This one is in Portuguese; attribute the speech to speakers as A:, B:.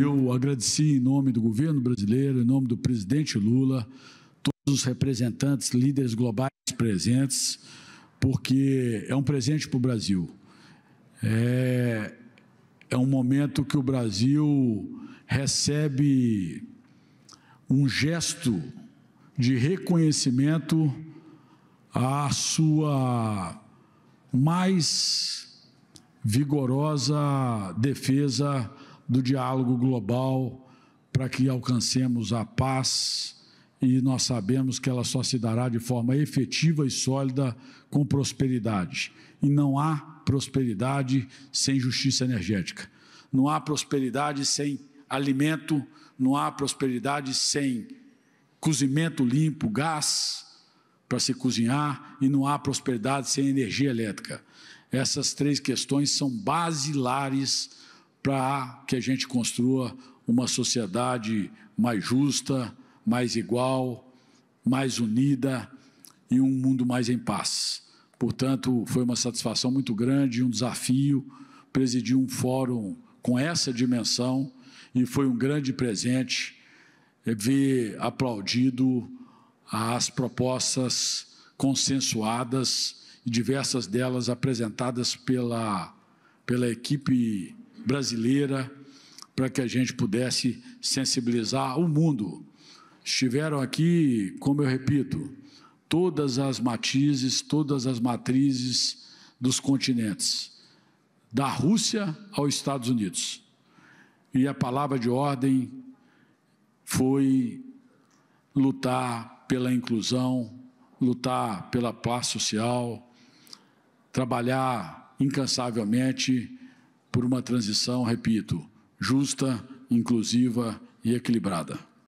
A: Eu agradeci em nome do governo brasileiro, em nome do presidente Lula, todos os representantes, líderes globais presentes, porque é um presente para o Brasil. É, é um momento que o Brasil recebe um gesto de reconhecimento à sua mais vigorosa defesa do diálogo global para que alcancemos a paz e nós sabemos que ela só se dará de forma efetiva e sólida com prosperidade. E não há prosperidade sem justiça energética. Não há prosperidade sem alimento, não há prosperidade sem cozimento limpo, gás para se cozinhar e não há prosperidade sem energia elétrica. Essas três questões são basilares para que a gente construa uma sociedade mais justa, mais igual, mais unida e um mundo mais em paz. Portanto, foi uma satisfação muito grande, um desafio presidir um fórum com essa dimensão e foi um grande presente ver aplaudido as propostas consensuadas e diversas delas apresentadas pela, pela equipe brasileira para que a gente pudesse sensibilizar o mundo. Estiveram aqui, como eu repito, todas as matizes, todas as matrizes dos continentes, da Rússia aos Estados Unidos. E a palavra de ordem foi lutar pela inclusão, lutar pela paz social, trabalhar incansavelmente por uma transição, repito, justa, inclusiva e equilibrada.